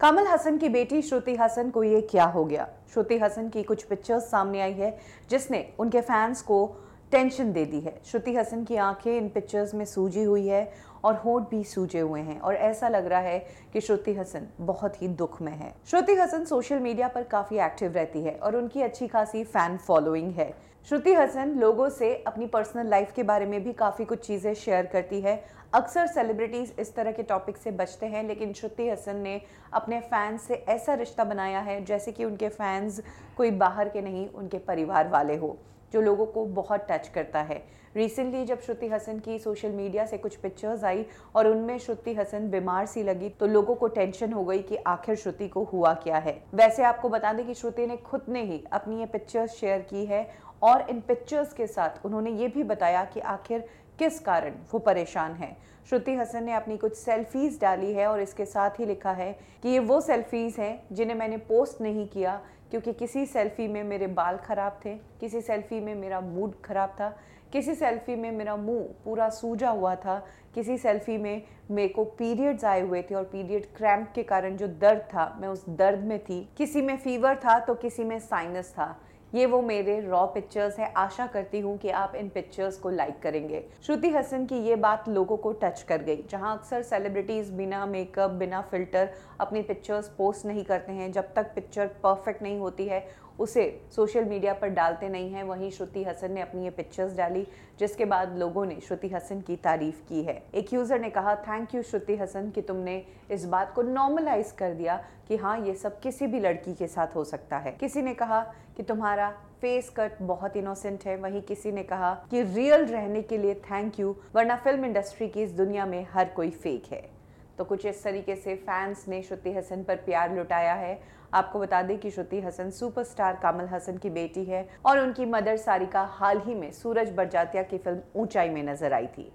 कमल हसन की बेटी श्रुति हसन को ये क्या हो गया श्रुति हसन की कुछ पिक्चर्स सामने आई है जिसने उनके फैंस को टेंशन दे दी है श्रुति हसन की आंखें इन पिक्चर्स में सूजी हुई है और होठ भी सूजे हुए हैं और ऐसा लग रहा है कि श्रुति हसन बहुत ही दुख में है श्रुति हसन सोशल मीडिया पर काफ़ी एक्टिव रहती है और उनकी अच्छी खासी फ़ैन फॉलोइंग है श्रुति हसन लोगों से अपनी पर्सनल लाइफ के बारे में भी काफ़ी कुछ चीज़ें शेयर करती है अक्सर सेलिब्रिटीज़ इस तरह के टॉपिक से बचते हैं लेकिन श्रुति हसन ने अपने फैंस से ऐसा रिश्ता बनाया है जैसे कि उनके फैंस कोई बाहर के नहीं उनके परिवार वाले हो जो लोगों को बहुत टच करता है रिसेंटली जब श्रुति हसन की सोशल मीडिया से कुछ पिक्चर्स आई और उनमें श्रुति हसन बीमार सी लगी तो लोगों को टेंशन हो गई कि आखिर श्रुति को हुआ क्या है वैसे आपको बता दें कि श्रुति ने खुद ने ही अपनी ये पिक्चर्स शेयर की है और इन पिक्चर्स के साथ उन्होंने ये भी बताया कि आखिर किस कारण वो परेशान है श्रुति हसन ने अपनी कुछ सेल्फीज़ डाली है और इसके साथ ही लिखा है कि ये वो सेल्फीज़ हैं जिन्हें मैंने पोस्ट नहीं किया क्योंकि किसी सेल्फी में मेरे बाल ख़राब थे किसी सेल्फी में मेरा मूड ख़राब था किसी सेल्फी में मेरा मुंह पूरा सूजा हुआ था किसी सेल्फी में मेरे को पीरियड्स आए हुए थे और पीरियड क्रैम्प के कारण जो दर्द था मैं उस दर्द में थी किसी में फीवर था तो किसी में साइनस था ये वो मेरे रॉ पिक्चर्स है आशा करती हूँ कि आप इन पिक्चर्स को लाइक करेंगे श्रुति हसन की ये बात लोगों को टच कर गई जहाँ अक्सर सेलिब्रिटीज़ बिना मेकअप बिना फिल्टर अपनी पिक्चर्स पोस्ट नहीं करते हैं जब तक पिक्चर परफेक्ट नहीं होती है उसे सोशल मीडिया पर डालते नहीं हैं वहीं श्रुति हसन ने अपनी ये पिक्चर्स डाली जिसके बाद लोगों ने श्रुति हसन की तारीफ की है एक यूज़र ने कहा थैंक यू श्रुति हसन कि तुमने इस बात को नॉर्मलाइज कर दिया कि हाँ ये सब किसी भी लड़की के साथ हो सकता है किसी ने कहा कि तुम्हारा फेस कट बहुत इनोसेंट है वहीं किसी ने कहा कि रियल रहने के लिए थैंक यू वरना फिल्म इंडस्ट्री की इस दुनिया में हर कोई फेक है तो कुछ इस तरीके से फैंस ने श्रुति हसन पर प्यार लुटाया है आपको बता दें कि श्रुति हसन सुपरस्टार कामल हसन की बेटी है और उनकी मदर सारिका हाल ही में सूरज बरजातिया की फिल्म ऊंचाई में नजर आई थी